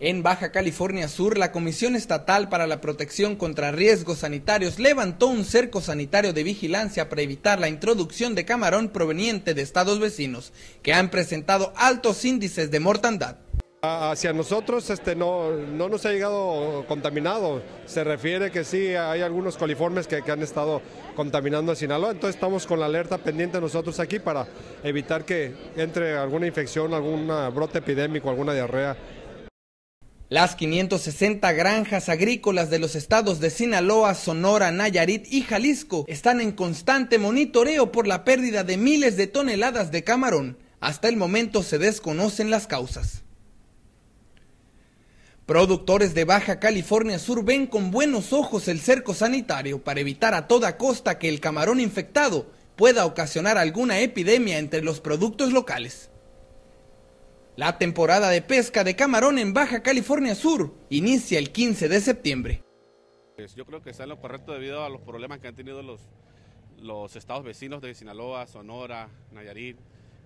En Baja California Sur, la Comisión Estatal para la Protección contra Riesgos Sanitarios levantó un cerco sanitario de vigilancia para evitar la introducción de camarón proveniente de estados vecinos, que han presentado altos índices de mortandad. Hacia nosotros este, no, no nos ha llegado contaminado, se refiere que sí hay algunos coliformes que, que han estado contaminando a Sinaloa, entonces estamos con la alerta pendiente nosotros aquí para evitar que entre alguna infección, algún brote epidémico, alguna diarrea las 560 granjas agrícolas de los estados de Sinaloa, Sonora, Nayarit y Jalisco están en constante monitoreo por la pérdida de miles de toneladas de camarón. Hasta el momento se desconocen las causas. Productores de Baja California Sur ven con buenos ojos el cerco sanitario para evitar a toda costa que el camarón infectado pueda ocasionar alguna epidemia entre los productos locales. La temporada de pesca de camarón en Baja California Sur inicia el 15 de septiembre. Pues yo creo que está en lo correcto debido a los problemas que han tenido los, los estados vecinos de Sinaloa, Sonora, Nayarit,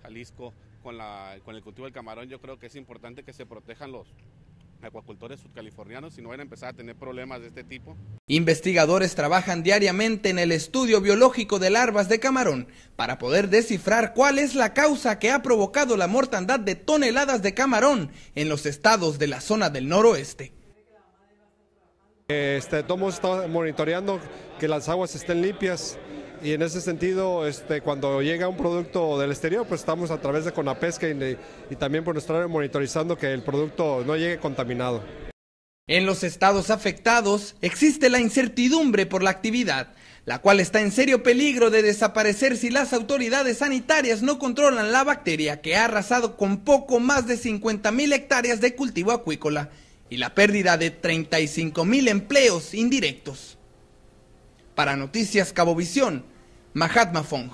Jalisco, con, la, con el cultivo del camarón. Yo creo que es importante que se protejan los, acuacultores subcalifornianos si no van a empezar a tener problemas de este tipo. Investigadores trabajan diariamente en el estudio biológico de larvas de camarón para poder descifrar cuál es la causa que ha provocado la mortandad de toneladas de camarón en los estados de la zona del noroeste. Este, estamos monitoreando que las aguas estén limpias y en ese sentido, este, cuando llega un producto del exterior, pues estamos a través de Conapesca y, también por nuestro área monitorizando que el producto no llegue contaminado. En los estados afectados existe la incertidumbre por la actividad, la cual está en serio peligro de desaparecer si las autoridades sanitarias no controlan la bacteria que ha arrasado con poco más de 50 mil hectáreas de cultivo acuícola y la pérdida de 35 mil empleos indirectos. Para Noticias Cabovisión, Mahatma Fong.